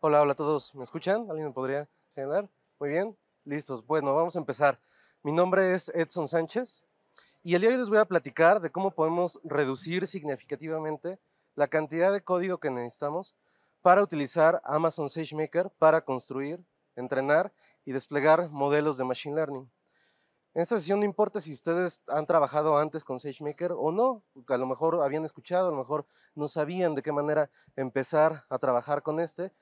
Hola, hola a todos. ¿Me escuchan? ¿Alguien me podría señalar? Muy bien. Listos. Bueno, vamos a empezar. Mi nombre es Edson Sánchez y el día de hoy les voy a platicar de cómo podemos reducir significativamente la cantidad de código que necesitamos para utilizar Amazon SageMaker para construir, entrenar y desplegar modelos de Machine Learning. En esta sesión no importa si ustedes han trabajado antes con SageMaker o no, a lo mejor habían escuchado, a lo mejor no sabían de qué manera empezar a trabajar con este.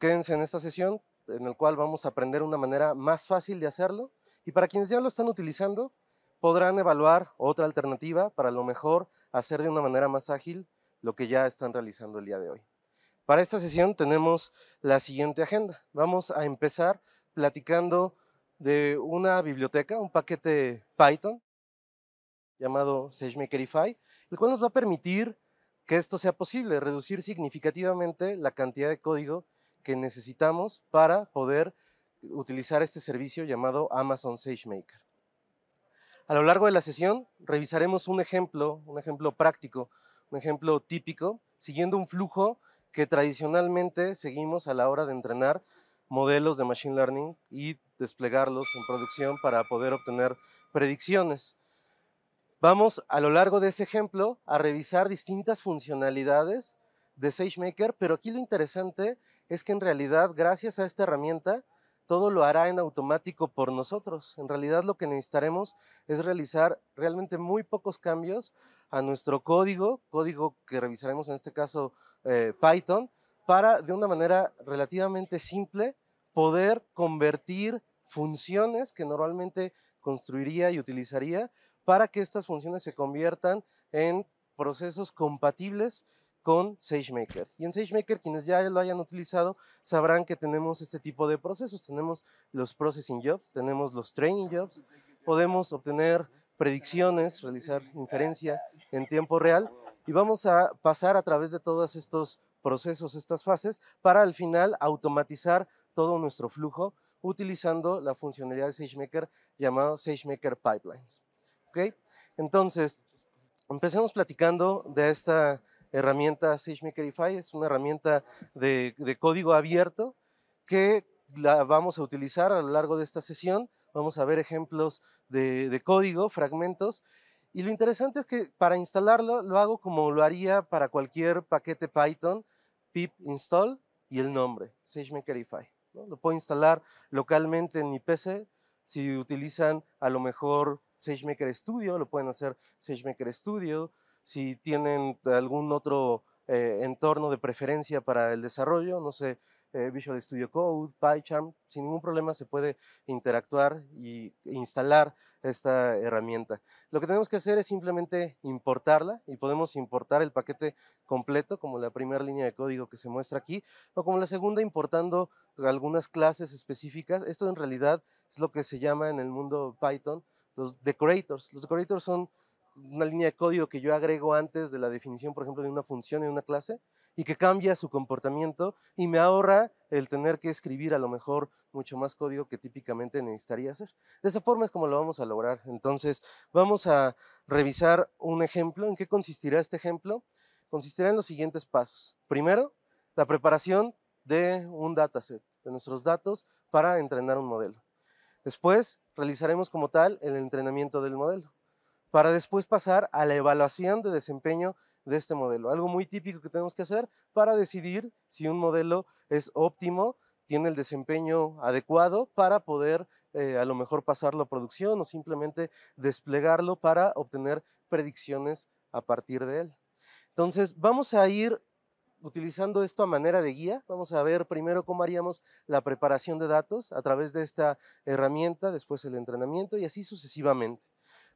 Quédense en esta sesión en la cual vamos a aprender una manera más fácil de hacerlo y para quienes ya lo están utilizando podrán evaluar otra alternativa para a lo mejor hacer de una manera más ágil lo que ya están realizando el día de hoy. Para esta sesión tenemos la siguiente agenda. Vamos a empezar platicando de una biblioteca, un paquete Python llamado SageMakerify, e el cual nos va a permitir que esto sea posible, reducir significativamente la cantidad de código que necesitamos para poder utilizar este servicio llamado Amazon SageMaker. A lo largo de la sesión revisaremos un ejemplo, un ejemplo práctico, un ejemplo típico, siguiendo un flujo que tradicionalmente seguimos a la hora de entrenar modelos de Machine Learning y desplegarlos en producción para poder obtener predicciones. Vamos a lo largo de ese ejemplo a revisar distintas funcionalidades de SageMaker, pero aquí lo interesante es que en realidad gracias a esta herramienta todo lo hará en automático por nosotros. En realidad lo que necesitaremos es realizar realmente muy pocos cambios a nuestro código, código que revisaremos en este caso eh, Python, para, de una manera relativamente simple, poder convertir funciones que normalmente construiría y utilizaría para que estas funciones se conviertan en procesos compatibles con SageMaker. Y en SageMaker, quienes ya lo hayan utilizado, sabrán que tenemos este tipo de procesos. Tenemos los Processing Jobs, tenemos los Training Jobs, podemos obtener predicciones, realizar inferencia en tiempo real y vamos a pasar a través de todos estos procesos, estas fases, para al final automatizar todo nuestro flujo utilizando la funcionalidad de SageMaker llamado SageMaker Pipelines. ¿Okay? Entonces, empecemos platicando de esta herramienta SageMakerify. Es una herramienta de, código abierto que la vamos a utilizar a lo largo de esta sesión. Vamos a ver ejemplos de código, fragmentos, y lo interesante es que para instalarlo lo hago como lo haría para cualquier paquete Python, pip install y el nombre, SageMakerify. Lo puedo instalar localmente en mi PC. Si utilizan a lo mejor SageMaker Studio, lo pueden hacer SageMaker Studio. Si tienen algún otro eh, entorno de preferencia para el desarrollo, no sé, eh, Visual Studio Code, PyCharm, sin ningún problema se puede interactuar y e instalar esta herramienta. Lo que tenemos que hacer es simplemente importarla y podemos importar el paquete completo como la primera línea de código que se muestra aquí o como la segunda importando algunas clases específicas. Esto en realidad es lo que se llama en el mundo Python los decorators. Los decorators son una línea de código que yo agrego antes de la definición, por ejemplo, de una función en una clase y que cambia su comportamiento y me ahorra el tener que escribir a lo mejor mucho más código que típicamente necesitaría hacer. De esa forma es como lo vamos a lograr. Entonces, vamos a revisar un ejemplo. ¿En qué consistirá este ejemplo? Consistirá en los siguientes pasos. Primero, la preparación de un dataset, de nuestros datos para entrenar un modelo. Después, realizaremos como tal el entrenamiento del modelo, para después pasar a la evaluación de desempeño de este modelo. Algo muy típico que tenemos que hacer para decidir si un modelo es óptimo, tiene el desempeño adecuado para poder eh, a lo mejor pasarlo a producción o simplemente desplegarlo para obtener predicciones a partir de él. Entonces vamos a ir utilizando esto a manera de guía. Vamos a ver primero cómo haríamos la preparación de datos a través de esta herramienta, después el entrenamiento y así sucesivamente.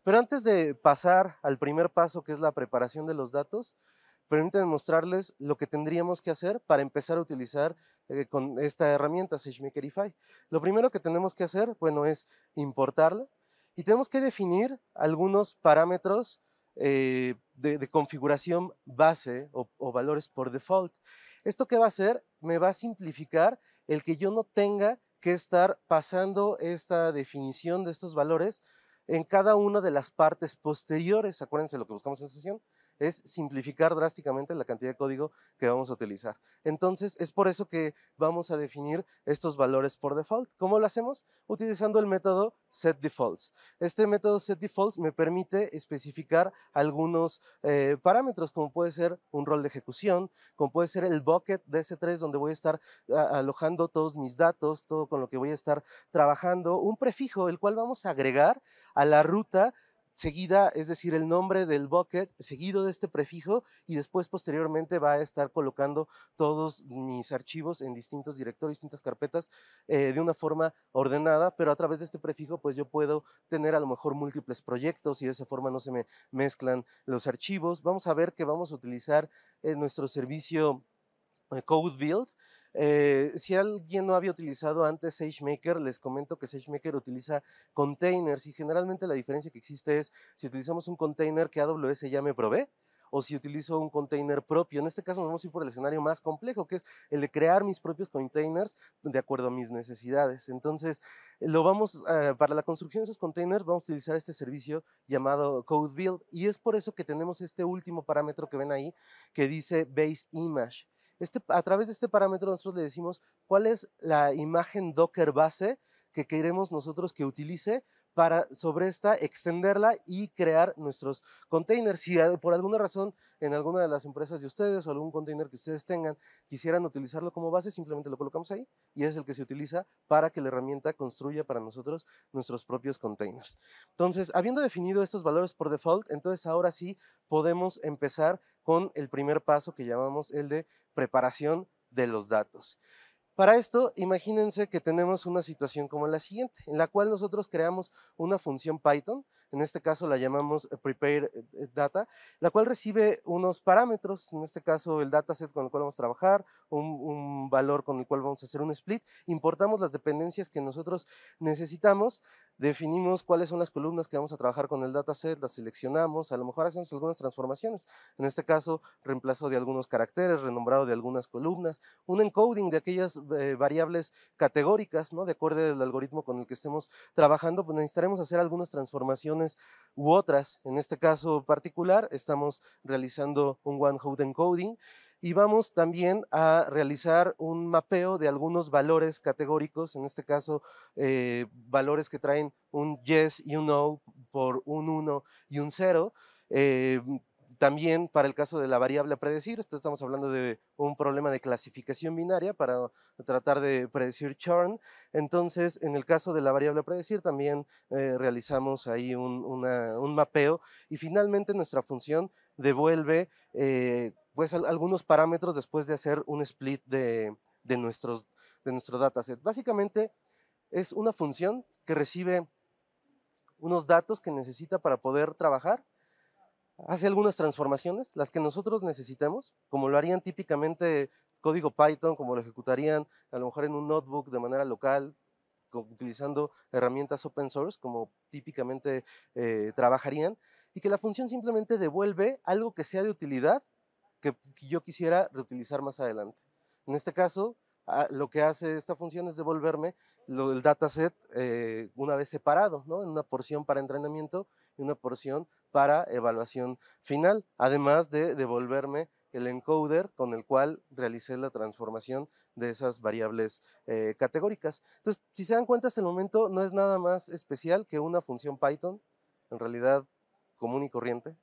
Pero antes de pasar al primer paso, que es la preparación de los datos, permítanme mostrarles lo que tendríamos que hacer para empezar a utilizar eh, con esta herramienta SageMakerify. E lo primero que tenemos que hacer, bueno, es importarla y tenemos que definir algunos parámetros eh, de, configuración base o, o valores por default. ¿Esto qué va a hacer? Me va a simplificar el que yo no tenga que estar pasando esta definición de estos valores en cada una de las partes posteriores. Acuérdense lo que buscamos en sesión es simplificar drásticamente la cantidad de código que vamos a utilizar. Entonces, es por eso que vamos a definir estos valores por default. ¿Cómo lo hacemos? Utilizando el método set defaults Este método set defaults me permite especificar algunos eh, parámetros, como puede ser un rol de ejecución, como puede ser el bucket de S3 donde voy a estar alojando todos mis datos, todo con lo que voy a estar trabajando, un prefijo, el cual vamos a agregar a la ruta seguida, es decir, el nombre del bucket seguido de este prefijo y después posteriormente va a estar colocando todos mis archivos en distintos directorios, distintas carpetas eh, de una forma ordenada, pero a través de este prefijo pues yo puedo tener a lo mejor múltiples proyectos y de esa forma no se me mezclan los archivos. Vamos a ver que vamos a utilizar eh, nuestro servicio eh, Code eh, si alguien no había utilizado antes SageMaker, les comento que SageMaker utiliza containers y generalmente la diferencia que existe es si utilizamos un container que AWS ya me provee, o si utilizo un container propio. En este caso vamos a ir por el escenario más complejo, que es el de crear mis propios containers de acuerdo a mis necesidades. Entonces, eh, para la construcción de esos containers vamos a utilizar este servicio llamado CodeBuild y es por eso que tenemos este último parámetro que ven ahí que dice Base Image. Este, a través de este parámetro nosotros le decimos cuál es la imagen Docker base que queremos nosotros que utilice para sobre esta extenderla y crear nuestros containers. Si por alguna razón en alguna de las empresas de ustedes o algún container que ustedes tengan quisieran utilizarlo como base, simplemente lo colocamos ahí y es el que se utiliza para que la herramienta construya para nosotros nuestros propios containers. Entonces, habiendo definido estos valores por default, entonces ahora sí podemos empezar con el primer paso que llamamos el de preparación de los datos. Para esto, imagínense que tenemos una situación como la siguiente, en la cual nosotros creamos una función Python, en este caso la llamamos eh, prepare eh, eh, data, la cual recibe unos parámetros, en este caso el dataset con el cual vamos a trabajar, un, un valor con el cual vamos a hacer un split, importamos las dependencias que nosotros necesitamos, definimos cuáles son las columnas que vamos a trabajar con el dataset, las seleccionamos, a lo mejor hacemos algunas transformaciones, en este caso reemplazo de algunos caracteres, renombrado de algunas columnas, un encoding de aquellas eh, variables categóricas, ¿no? De acuerdo al algoritmo con el que estemos trabajando, pues, necesitaremos hacer algunas transformaciones u otras. En este caso particular, estamos realizando un one-hot encoding y vamos también a realizar un mapeo de algunos valores categóricos, en este caso eh, valores que traen un yes y un no por un 1 y un 0. También para el caso de la variable a predecir, estamos hablando de un problema de clasificación binaria para tratar de predecir churn. Entonces, en el caso de la variable a predecir, también eh, realizamos ahí un, mapeo y finalmente nuestra función devuelve eh, pues, algunos parámetros después de hacer un split de, nuestros, de nuestro dataset. Básicamente es una función que recibe unos datos que necesita para poder trabajar hace algunas transformaciones, las que nosotros necesitamos como lo harían típicamente código Python, como lo ejecutarían a lo mejor en un notebook de manera local, utilizando herramientas open source, como típicamente eh, trabajarían, y que la función simplemente devuelve algo que sea de utilidad que yo quisiera reutilizar más adelante. En este caso, ah, lo que hace esta función es devolverme el dataset eh, una vez separado, ¿no? en una porción para entrenamiento y una porción para evaluación final, además de devolverme el encoder con el cual realicé la transformación de esas variables eh, categóricas. Entonces, si se dan cuenta, hasta el momento no es nada más especial que una función Python, en realidad común y corriente.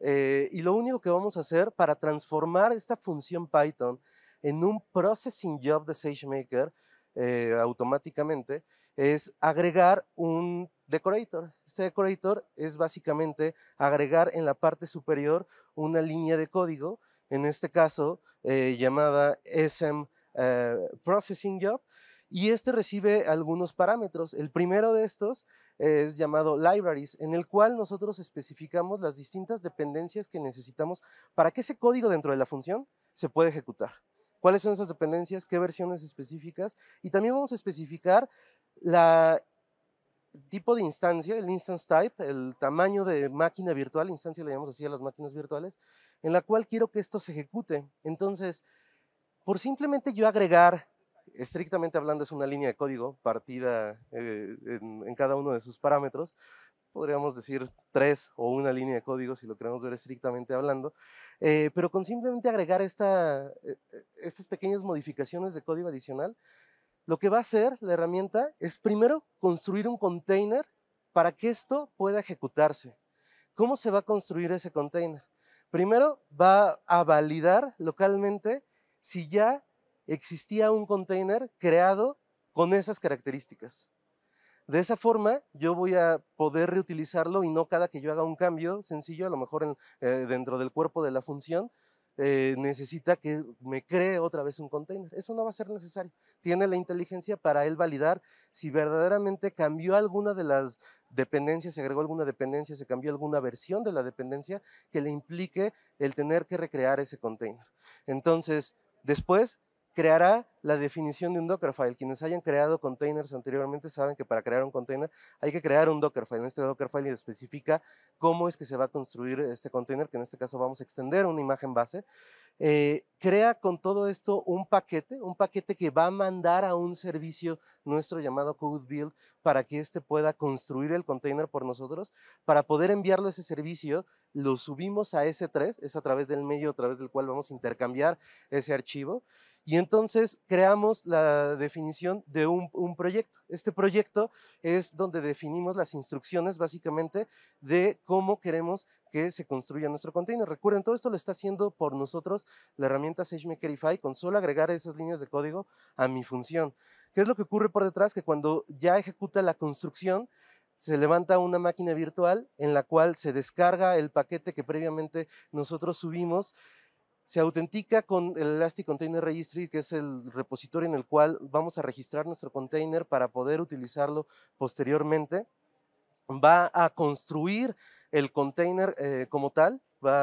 Eh, y lo único que vamos a hacer para transformar esta función Python en un processing job de SageMaker eh, automáticamente es agregar un decorator. Este decorator es básicamente agregar en la parte superior una línea de código, en este caso eh, llamada SM eh, Processing Job, y este recibe algunos parámetros. El primero de estos es llamado libraries, en el cual nosotros especificamos las distintas dependencias que necesitamos para que ese código dentro de la función se pueda ejecutar. ¿Cuáles son esas dependencias? ¿Qué versiones específicas? Y también vamos a especificar la tipo de instancia, el instance type, el tamaño de máquina virtual, instancia le llamamos así a las máquinas virtuales, en la cual quiero que esto se ejecute. Entonces, por simplemente yo agregar, estrictamente hablando es una línea de código partida eh, en, cada uno de sus parámetros, podríamos decir tres o una línea de código si lo queremos ver estrictamente hablando, eh, pero con simplemente agregar eh, estas pequeñas modificaciones de código adicional, lo que va a hacer la herramienta es primero construir un container para que esto pueda ejecutarse. ¿Cómo se va a construir ese container? Primero va a validar localmente si ya existía un container creado con esas características. De esa forma, yo voy a poder reutilizarlo y no cada que yo haga un cambio sencillo, a lo mejor eh, dentro del cuerpo de la función, eh, necesita que me cree otra vez un container. Eso no va a ser necesario. Tiene la inteligencia para él validar si verdaderamente cambió alguna de las dependencias, se agregó alguna dependencia, se cambió alguna versión de la dependencia que le implique el tener que recrear ese container. Entonces, después creará la definición de un Dockerfile. Quienes hayan creado containers anteriormente saben que para crear un container hay que crear un Dockerfile. En este Dockerfile especifica cómo es que se va a construir este container, que en este caso vamos a extender una imagen base. Eh, crea con todo esto un paquete, un paquete que va a mandar a un servicio nuestro llamado CodeBuild para que éste pueda construir el container por nosotros. Para poder enviarlo a ese servicio, lo subimos a S3, es a través del medio a través del cual vamos a intercambiar ese archivo. Y entonces creamos la definición de un, proyecto. Este proyecto es donde definimos las instrucciones básicamente de cómo queremos que se construya nuestro container. Recuerden, todo esto lo está haciendo por nosotros la herramienta SageMakerify con solo agregar esas líneas de código a mi función. ¿Qué es lo que ocurre por detrás? Que cuando ya ejecuta la construcción, se levanta una máquina virtual en la cual se descarga el paquete que previamente nosotros subimos se autentica con el Elastic Container Registry, que es el repositorio en el cual vamos a registrar nuestro container para poder utilizarlo posteriormente. Va a construir el container eh, como tal, va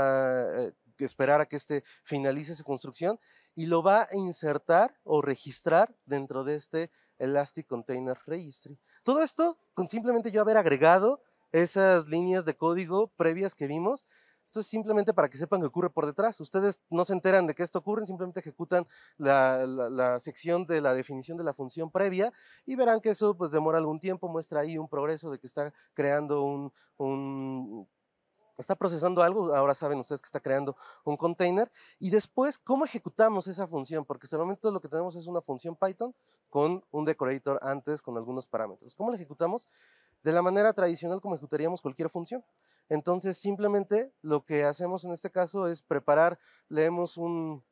a eh, esperar a que este finalice su construcción y lo va a insertar o registrar dentro de este Elastic Container Registry. Todo esto con simplemente yo haber agregado esas líneas de código previas que vimos esto es simplemente para que sepan que ocurre por detrás. Ustedes no se enteran de que esto ocurre, simplemente ejecutan la, sección de la definición de la función previa y verán que eso pues demora algún tiempo, muestra ahí un progreso de que está creando un, un está procesando algo, ahora saben ustedes que está creando un container, y después cómo ejecutamos esa función, porque hasta el momento lo que tenemos es una función Python con un decorator antes, con algunos parámetros. ¿Cómo la ejecutamos? de la manera tradicional como ejecutaríamos cualquier función. Entonces, simplemente lo que hacemos en este caso es preparar, leemos un,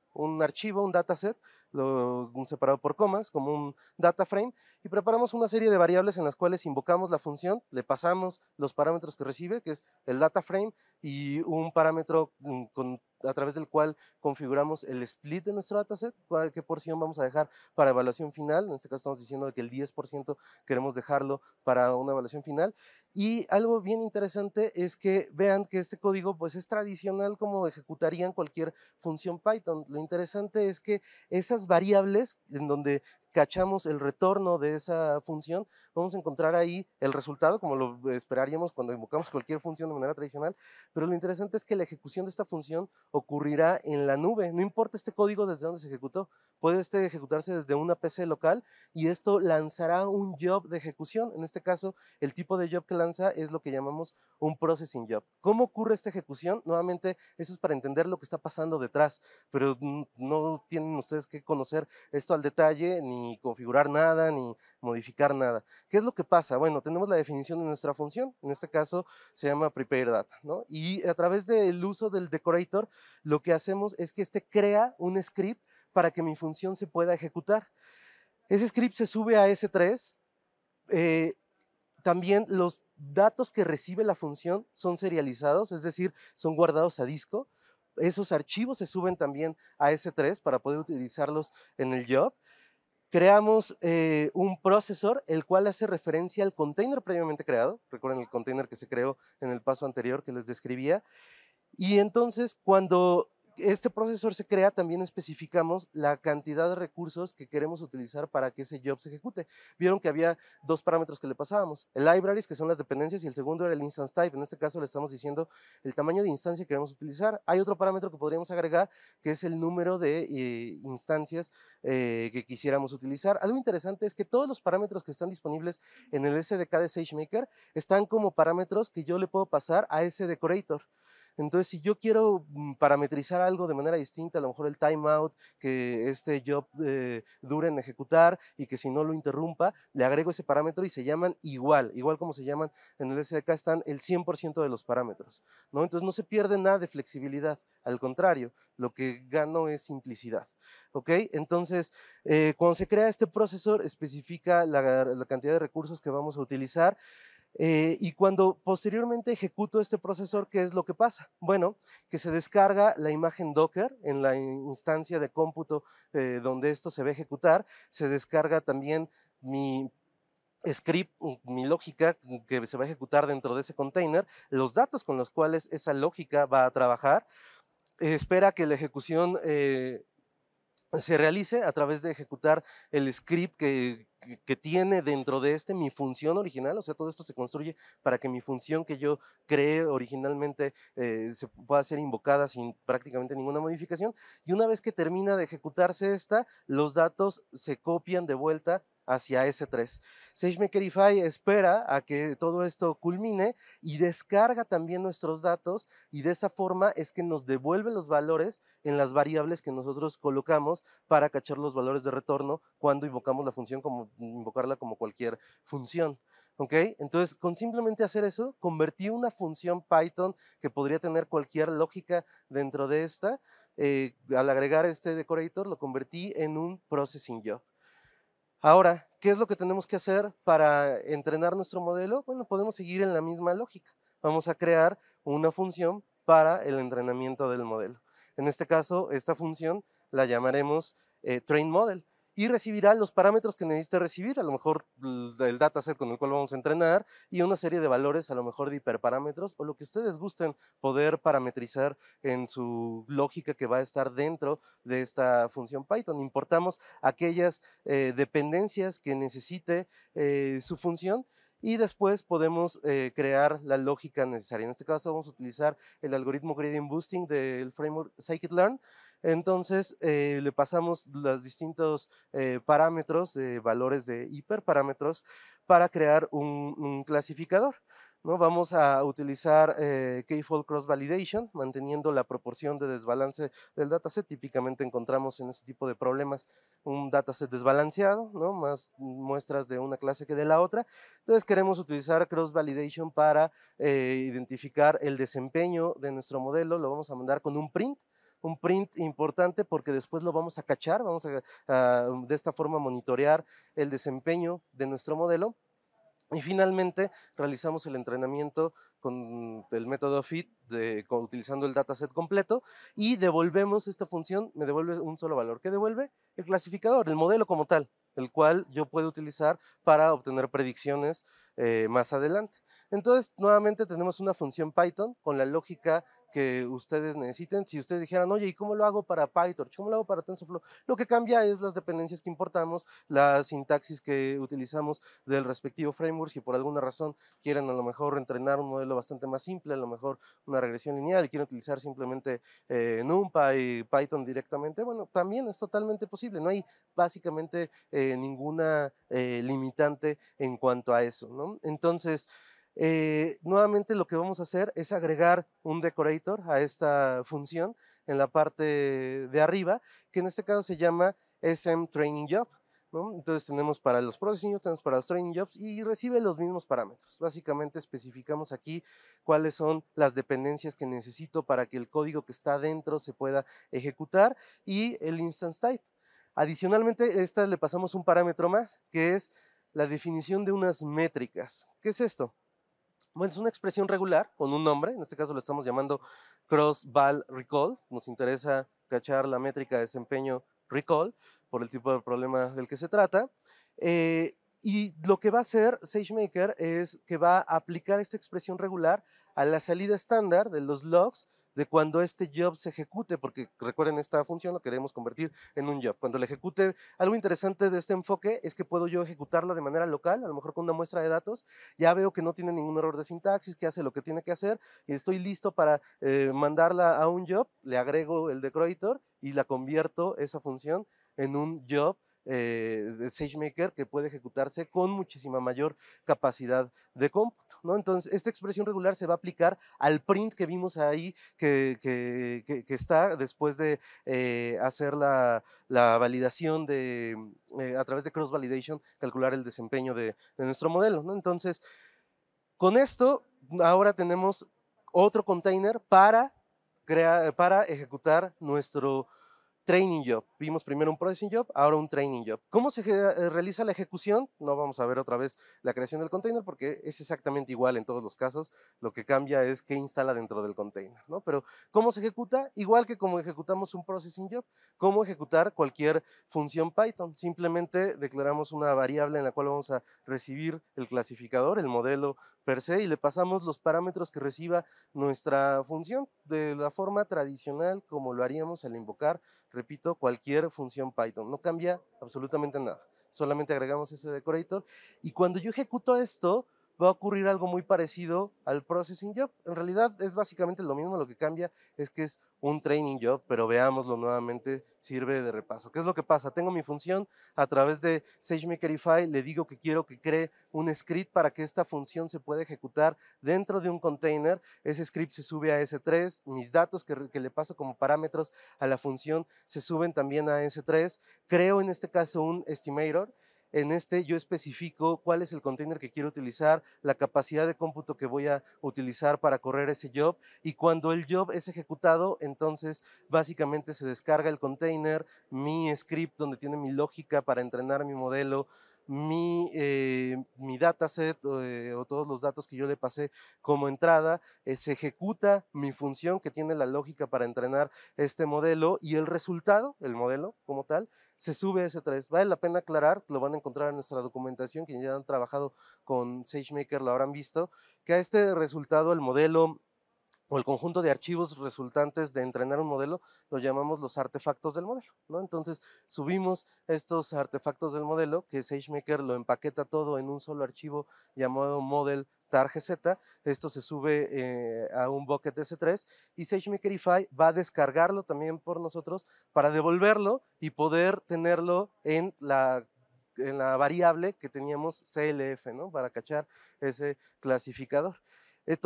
archivo, un dataset, un separado por comas, como un data frame, y preparamos una serie de variables en las cuales invocamos la función, le pasamos los parámetros que recibe, que es el data frame, y un parámetro mm, con a través del cual configuramos el split de nuestro dataset, qué porción vamos a dejar para evaluación final. En este caso estamos diciendo que el 10% queremos dejarlo para una evaluación final. Y algo bien interesante es que vean que este código pues es tradicional como ejecutarían cualquier función Python. Lo interesante es que esas variables en donde cachamos el retorno de esa función, vamos a encontrar ahí el resultado, como lo esperaríamos cuando invocamos cualquier función de manera tradicional, pero lo interesante es que la ejecución de esta función ocurrirá en la nube, no importa este código desde donde se ejecutó, puede este ejecutarse desde una PC local y esto lanzará un job de ejecución, en este caso el tipo de job que lanza es lo que llamamos un processing job. ¿Cómo ocurre esta ejecución? Nuevamente, eso es para entender lo que está pasando detrás, pero no tienen ustedes que conocer esto al detalle ni ni configurar nada, ni modificar nada. ¿Qué es lo que pasa? Bueno, tenemos la definición de nuestra función, en este caso se llama prepare data, ¿no? Y a través del uso del decorator, lo que hacemos es que este crea un script para que mi función se pueda ejecutar. Ese script se sube a S3. Eh, también los datos que recibe la función son serializados, es decir, son guardados a disco. Esos archivos se suben también a S3 para poder utilizarlos en el job creamos eh, un procesor, el cual hace referencia al container previamente creado. Recuerden el container que se creó en el paso anterior que les describía. Y entonces, cuando este procesor se crea, también especificamos la cantidad de recursos que queremos utilizar para que ese job se ejecute. Vieron que había dos parámetros que le pasábamos, el libraries, que son las dependencias, y el segundo era el instance type. En este caso le estamos diciendo el tamaño de instancia que queremos utilizar. Hay otro parámetro que podríamos agregar, que es el número de eh, instancias eh, que quisiéramos utilizar. Algo interesante es que todos los parámetros que están disponibles en el SDK de SageMaker están como parámetros que yo le puedo pasar a ese decorator. Entonces, si yo quiero mm, parametrizar algo de manera distinta, a lo mejor el timeout que este job eh, dure en ejecutar y que si no lo interrumpa, le agrego ese parámetro y se llaman igual, igual como se llaman en el SDK están el 100% de los parámetros, ¿no? Entonces no se pierde nada de flexibilidad, al contrario, lo que gano es simplicidad, ¿ok? Entonces, eh, cuando se crea este procesor, especifica la cantidad de recursos que vamos a utilizar, eh, y cuando posteriormente ejecuto este procesor, ¿qué es lo que pasa? Bueno, que se descarga la imagen Docker en la instancia de cómputo eh, donde esto se va a ejecutar, se descarga también mi script, mm, mi lógica mm, que se va a ejecutar dentro de ese container, los datos con los cuales esa lógica va a trabajar, espera que la ejecución eh, se realice a través de ejecutar el script que, que tiene dentro de este mi función original, o sea, todo esto se construye para que mi función que yo creé originalmente eh, se pueda ser invocada sin prácticamente ninguna modificación. Y una vez que termina de ejecutarse esta, los datos se copian de vuelta hacia S3. SageMakerify espera a que todo esto culmine y descarga también nuestros datos y de esa forma es que nos devuelve los valores en las variables que nosotros colocamos para cachar los valores de retorno cuando invocamos la función, como invocarla como cualquier función. ¿Ok? Entonces, con simplemente hacer eso, convertí una función Python que podría tener cualquier lógica dentro de esta, eh, al agregar este decorator, lo convertí en un processing job. Ahora, ¿qué es lo que tenemos que hacer para entrenar nuestro modelo? Bueno, podemos seguir en la misma lógica. Vamos a crear una función para el entrenamiento del modelo. En este caso, esta función la llamaremos eh, trainModel y recibirá los parámetros que necesite recibir, a lo mejor el dataset con el cual vamos a entrenar y una serie de valores, a lo mejor de hiperparámetros o lo que ustedes gusten poder parametrizar en su lógica que va a estar dentro de esta función Python. Importamos aquellas eh, dependencias que necesite eh, su función y después podemos eh, crear la lógica necesaria. En este caso vamos a utilizar el algoritmo Gradient Boosting del framework Scikit-Learn entonces eh, le pasamos los distintos eh, parámetros, eh, valores de hiperparámetros para crear un, clasificador. ¿no? Vamos a utilizar eh, K-Fold Cross Validation, manteniendo la proporción de desbalance del dataset. Típicamente encontramos en este tipo de problemas un dataset desbalanceado, ¿no? más muestras de una clase que de la otra. Entonces queremos utilizar Cross Validation para identificar el desempeño de nuestro modelo. Lo vamos a mandar con un print un print importante porque después lo vamos a cachar, vamos a, um, de esta forma monitorear el desempeño de nuestro modelo. Y finalmente realizamos el entrenamiento con el método FIT utilizando el dataset completo y devolvemos esta función, me devuelve un solo valor. ¿Qué devuelve? El clasificador, el modelo como tal, el cual yo puedo utilizar para obtener predicciones eh, más adelante. Entonces, nuevamente tenemos una función Python con la lógica que ustedes necesiten. Si ustedes dijeran, oye, ¿y cómo lo hago para PyTorch? ¿Cómo lo hago para TensorFlow? Lo que cambia es las dependencias que importamos, la sintaxis que utilizamos del respectivo framework. Si por alguna razón quieren a lo mejor entrenar un modelo bastante más simple, a lo mejor una regresión lineal y quieren utilizar simplemente eh, NumPy y Python directamente, bueno, también es totalmente posible. No hay básicamente eh, ninguna eh, limitante en cuanto a eso, ¿no? Entonces, eh, nuevamente lo que vamos a hacer es agregar un decorator a esta función en la parte de arriba, que en este caso se llama SM Training Job. Entonces tenemos para los processing tenemos para los training jobs y recibe los mismos parámetros. Básicamente especificamos aquí cuáles son las dependencias que necesito para que el código que está dentro se pueda ejecutar y el instance type. Adicionalmente, a esta le pasamos un parámetro más, que es la definición de unas métricas. ¿Qué es esto? Bueno, es una expresión regular con un nombre, en este caso lo estamos llamando cross ball recall. Nos interesa cachar la métrica de desempeño recall por el tipo de problema del que se trata. Eh, y lo que va a hacer SageMaker es que va a aplicar esta expresión regular a la salida estándar de los logs de cuando este job se ejecute, porque recuerden esta función lo queremos convertir en un job. Cuando la ejecute, algo interesante de este enfoque es que puedo yo ejecutarla de manera local, a lo mejor con una muestra de datos, ya veo que no tiene ningún error de sintaxis, que hace lo que tiene que hacer y estoy listo para eh, mandarla a un job, le agrego el decorator y la convierto esa función en un job eh, de SageMaker que puede ejecutarse con muchísima mayor capacidad de cómputo. Entonces, esta expresión regular se va a aplicar al print que vimos ahí que, está después de eh, hacer la, validación de, eh, a través de cross-validation, calcular el desempeño de, de nuestro modelo. Entonces, con esto, ahora tenemos otro container para, crear, para ejecutar nuestro training job. Vimos primero un processing job, ahora un training job. ¿Cómo se eh, realiza la ejecución? No vamos a ver otra vez la creación del container porque es exactamente igual en todos los casos. Lo que cambia es qué instala dentro del container, ¿no? Pero ¿cómo se ejecuta? Igual que como ejecutamos un processing job. ¿Cómo ejecutar cualquier función Python? Simplemente declaramos una variable en la cual vamos a recibir el clasificador, el modelo per se, y le pasamos los parámetros que reciba nuestra función de la forma tradicional como lo haríamos al invocar repito, cualquier función Python. No cambia absolutamente nada. Solamente agregamos ese decorator. Y cuando yo ejecuto esto, va a ocurrir algo muy parecido al Processing Job. En realidad es básicamente lo mismo, lo que cambia es que es un Training Job, pero veámoslo nuevamente, sirve de repaso. ¿Qué es lo que pasa? Tengo mi función a través de SageMakerify, le digo que quiero que cree un script para que esta función se pueda ejecutar dentro de un container. Ese script se sube a S3, mis datos que, que le paso como parámetros a la función se suben también a S3. Creo en este caso un estimator en este yo especifico cuál es el container que quiero utilizar, la capacidad de cómputo que voy a utilizar para correr ese job y cuando el job es ejecutado, entonces básicamente se descarga el container, mi script donde tiene mi lógica para entrenar mi modelo, mi, eh, mi dataset eh, o todos los datos que yo le pasé como entrada, eh, se ejecuta mi función que tiene la lógica para entrenar este modelo y el resultado, el modelo como tal, se sube a S3. Vale la pena aclarar, lo van a encontrar en nuestra documentación, quienes ya han trabajado con SageMaker lo habrán visto, que a este resultado el modelo o el conjunto de archivos resultantes de entrenar un modelo, lo llamamos los artefactos del modelo. Entonces subimos estos artefactos del modelo, que SageMaker lo empaqueta todo en un solo archivo llamado model esto se sube eh, a un bucket S3 y SageMakerify va a descargarlo también por nosotros para devolverlo y poder tenerlo en la la variable que teníamos CLF, ¿no? Para cachar ese clasificador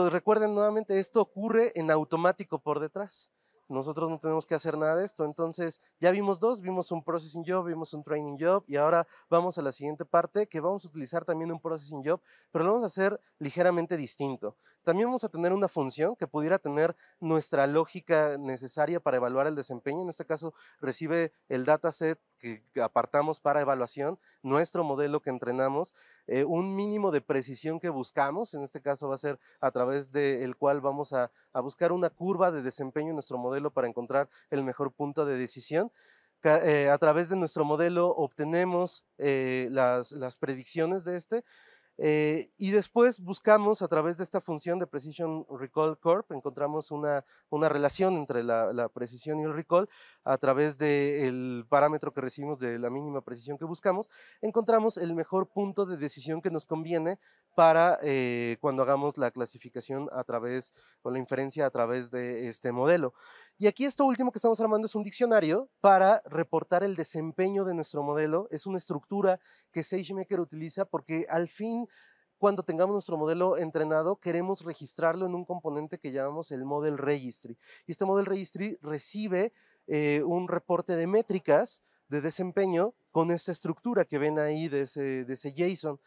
recuerden nuevamente, esto ocurre en automático por detrás. Nosotros no tenemos que hacer nada de esto. Entonces, ya vimos dos, vimos un processing job, vimos un training job y ahora vamos a la siguiente parte que vamos a utilizar también un processing job, pero lo vamos a hacer ligeramente distinto. También vamos a tener una función que pudiera tener nuestra lógica necesaria para evaluar el desempeño. En este caso, recibe el dataset que apartamos para evaluación, nuestro modelo que entrenamos, eh, un mínimo de precisión que buscamos, en este caso va a ser a través del cual vamos a, buscar una curva de desempeño en nuestro modelo para encontrar el mejor punto de decisión eh, a través de nuestro modelo obtenemos eh, las, las predicciones de este eh, y después buscamos a través de esta función de Precision Recall Corp, encontramos una, una relación entre la, precisión y el recall a través del parámetro que recibimos de la mínima precisión que buscamos, encontramos el mejor punto de decisión que nos conviene para eh, cuando hagamos la clasificación a través, o la inferencia a través de este modelo. Y aquí esto último que estamos armando es un diccionario para reportar el desempeño de nuestro modelo. Es una estructura que SageMaker utiliza porque al fin cuando tengamos nuestro modelo entrenado, queremos registrarlo en un componente que llamamos el Model Registry. Y este Model Registry recibe eh, un reporte de métricas de desempeño con esta estructura que ven ahí de ese, JSON.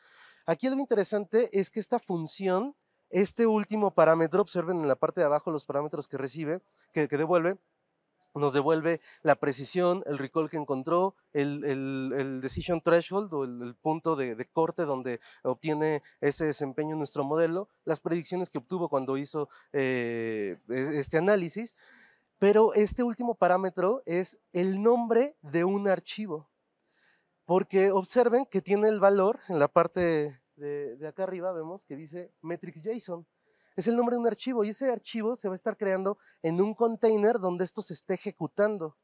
Aquí lo interesante es que esta función este último parámetro, observen en la parte de abajo los parámetros que recibe, que, que devuelve, nos devuelve la precisión, el recall que encontró, el, decision threshold o el, punto de, corte donde obtiene ese desempeño nuestro modelo, las predicciones que obtuvo cuando hizo eh, este análisis, pero este último parámetro es el nombre de un archivo, porque observen que tiene el valor en la parte de, acá arriba vemos que dice Metrics.json. Es el nombre de un archivo y ese archivo se va a estar creando en un container donde esto se esté ejecutando.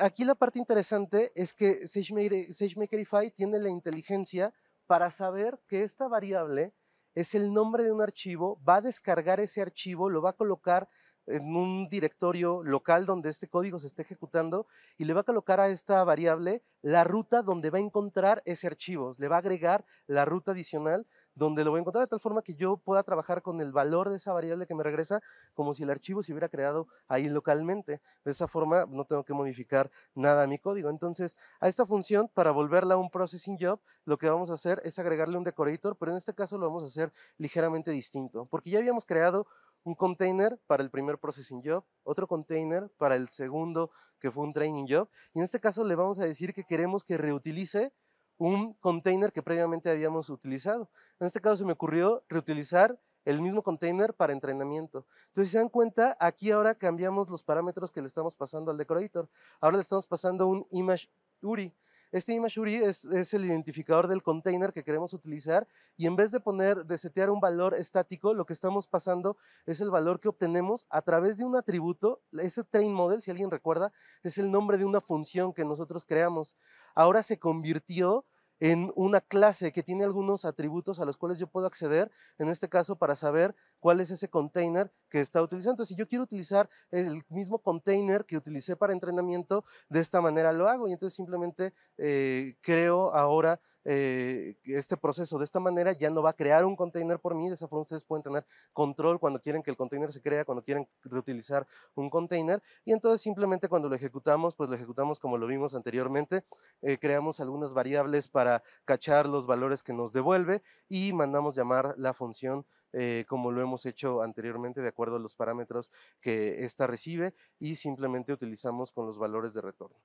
aquí la parte interesante es que SageMakerify tiene la inteligencia para saber que esta variable es el nombre de un archivo, va a descargar ese archivo, lo va a colocar en un directorio local donde este código se esté ejecutando y le va a colocar a esta variable la ruta donde va a encontrar ese archivo, le va a agregar la ruta adicional donde lo voy a encontrar de tal forma que yo pueda trabajar con el valor de esa variable que me regresa como si el archivo se hubiera creado ahí localmente. De esa forma no tengo que modificar nada a mi código. Entonces, a esta función, para volverla a un processing job, lo que vamos a hacer es agregarle un decorator, pero en este caso lo vamos a hacer ligeramente distinto, porque ya habíamos creado un container para el primer processing job, otro container para el segundo que fue un training job. Y en este caso le vamos a decir que queremos que reutilice un container que previamente habíamos utilizado. En este caso se me ocurrió reutilizar el mismo container para entrenamiento. Entonces, si se dan cuenta, aquí ahora cambiamos los parámetros que le estamos pasando al decorator. Ahora le estamos pasando un image URI. Este image es, es el identificador del container que queremos utilizar y en vez de poner, de setear un valor estático, lo que estamos pasando es el valor que obtenemos a través de un atributo. Ese train model, si alguien recuerda, es el nombre de una función que nosotros creamos. Ahora se convirtió en una clase que tiene algunos atributos a los cuales yo puedo acceder, en este caso para saber cuál es ese container que está utilizando. Si yo quiero utilizar el mismo container que utilicé para entrenamiento, de esta manera lo hago y entonces simplemente eh, creo ahora eh, este proceso de esta manera, ya no va a crear un container por mí, de esa forma ustedes pueden tener control cuando quieren que el container se crea, cuando quieren reutilizar un container y entonces simplemente cuando lo ejecutamos, pues lo ejecutamos como lo vimos anteriormente, eh, creamos algunas variables para cachar los valores que nos devuelve y mandamos llamar la función eh, como lo hemos hecho anteriormente de acuerdo a los parámetros que ésta recibe y simplemente utilizamos con los valores de retorno.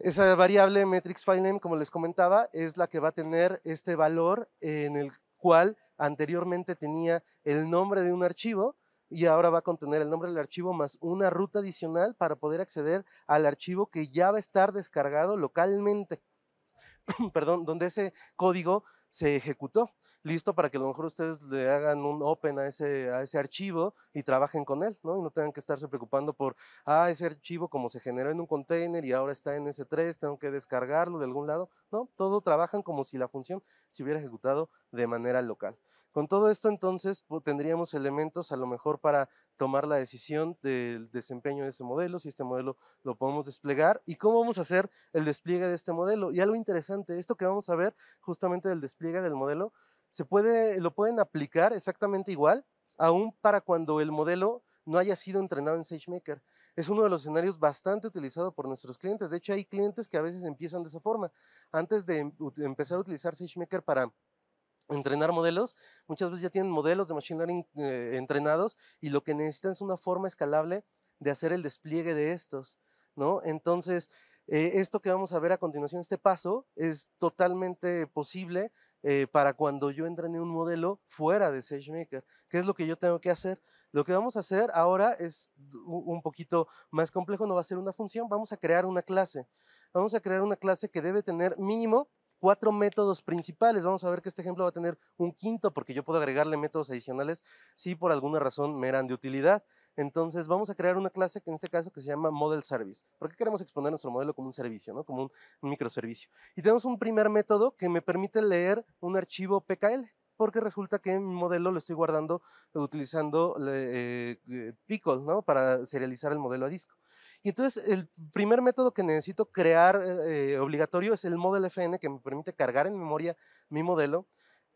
Esa variable metrics filename, como les comentaba, es la que va a tener este valor en el cual anteriormente tenía el nombre de un archivo y ahora va a contener el nombre del archivo más una ruta adicional para poder acceder al archivo que ya va a estar descargado localmente, perdón, donde ese código se ejecutó, listo para que a lo mejor ustedes le hagan un open a ese, a ese archivo y trabajen con él, ¿no? Y no tengan que estarse preocupando por, ah, ese archivo como se generó en un container y ahora está en S3, tengo que descargarlo de algún lado. No, todo trabajan como si la función se hubiera ejecutado de manera local. Con todo esto entonces tendríamos elementos a lo mejor para tomar la decisión del desempeño de ese modelo, si este modelo lo podemos desplegar y cómo vamos a hacer el despliegue de este modelo. Y algo interesante, esto que vamos a ver justamente del despliegue del modelo, se puede, lo pueden aplicar exactamente igual, aún para cuando el modelo no haya sido entrenado en SageMaker. Es uno de los escenarios bastante utilizado por nuestros clientes. De hecho, hay clientes que a veces empiezan de esa forma. Antes de em, empezar a utilizar SageMaker para entrenar modelos, muchas veces ya tienen modelos de Machine Learning eh, entrenados y lo que necesitan es una forma escalable de hacer el despliegue de estos, ¿no? Entonces, eh, esto que vamos a ver a continuación, este paso, es totalmente posible eh, para cuando yo entrene un modelo fuera de SageMaker. ¿Qué es lo que yo tengo que hacer? Lo que vamos a hacer ahora es un poquito más complejo, no va a ser una función, vamos a crear una clase. Vamos a crear una clase que debe tener mínimo cuatro métodos principales. Vamos a ver que este ejemplo va a tener un quinto, porque yo puedo agregarle métodos adicionales si por alguna razón me eran de utilidad. Entonces vamos a crear una clase que en este caso que se llama Model Service. ¿Por qué queremos exponer nuestro modelo como un servicio, ¿no? como un microservicio? Y tenemos un primer método que me permite leer un archivo PKL porque resulta que mi modelo lo estoy guardando utilizando eh, eh, Pickle, ¿no? Para serializar el modelo a disco. Y entonces el primer método que necesito crear eh, eh, obligatorio es el model FN que me permite cargar en memoria mi modelo.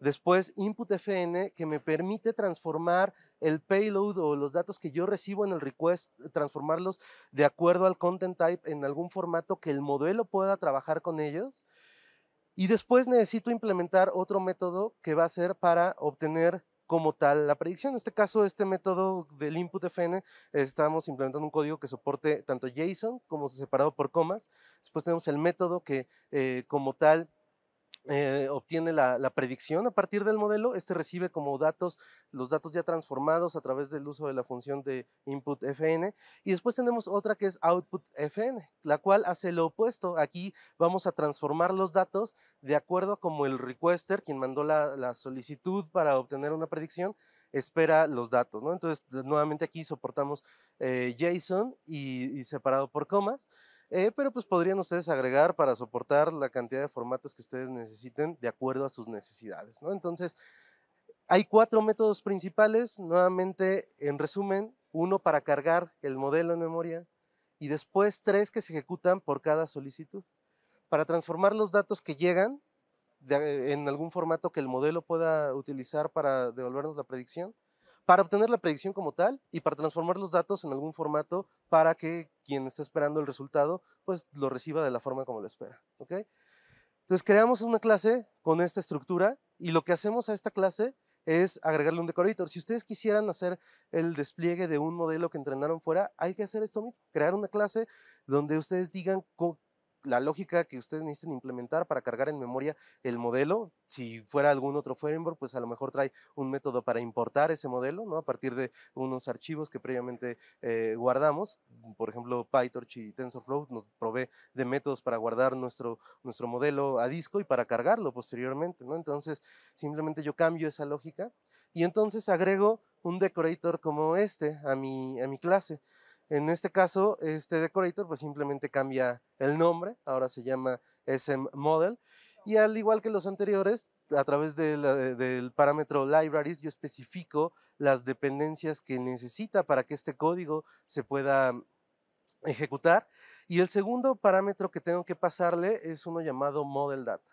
Después input FN que me permite transformar el payload o los datos que yo recibo en el request, eh, transformarlos de acuerdo al content type en algún formato que el modelo pueda trabajar con ellos. Y después necesito implementar otro método que va a ser para obtener como tal la predicción. En este caso, este método del input FN, estamos implementando un código que soporte tanto JSON como separado por comas. Después tenemos el método que eh, como tal eh, obtiene la, predicción a partir del modelo. Este recibe como datos los datos ya transformados a través del uso de la función de input fn. Y después tenemos otra que es output fn, la cual hace lo opuesto. Aquí vamos a transformar los datos de acuerdo a como el requester, quien mandó la, solicitud para obtener una predicción, espera los datos, ¿no? Entonces, nuevamente aquí soportamos eh, JSON y separado por comas. Eh, pero pues podrían ustedes agregar para soportar la cantidad de formatos que ustedes necesiten de acuerdo a sus necesidades. ¿no? Entonces, hay cuatro métodos principales, nuevamente en resumen, uno para cargar el modelo en memoria y después tres que se ejecutan por cada solicitud para transformar los datos que llegan eh, en algún formato que el modelo pueda utilizar para devolvernos la predicción para obtener la predicción como tal y para transformar los datos en algún formato para que quien está esperando el resultado pues lo reciba de la forma como lo espera. ¿ok? Entonces creamos una clase con esta estructura y lo que hacemos a esta clase es agregarle un decorator. Si ustedes quisieran hacer el despliegue de un modelo que entrenaron fuera, hay que hacer esto mismo, crear una clase donde ustedes digan la lógica que ustedes necesiten implementar para cargar en memoria el modelo. Si fuera algún otro framework, pues a lo mejor trae un método para importar ese modelo, ¿no? A partir de unos archivos que previamente eh, guardamos. Por ejemplo, PyTorch y TensorFlow nos provee de métodos para guardar nuestro, nuestro modelo a disco y para cargarlo posteriormente, ¿no? Entonces, simplemente yo cambio esa lógica y entonces agrego un decorator como este a mi, a mi clase. En este caso, este decorator pues simplemente cambia el nombre, ahora se llama SM Model. Y al igual que los anteriores, a través del parámetro libraries, yo especifico las dependencias que necesita para que este código se pueda ejecutar. Y el segundo parámetro que tengo que pasarle es uno llamado model data.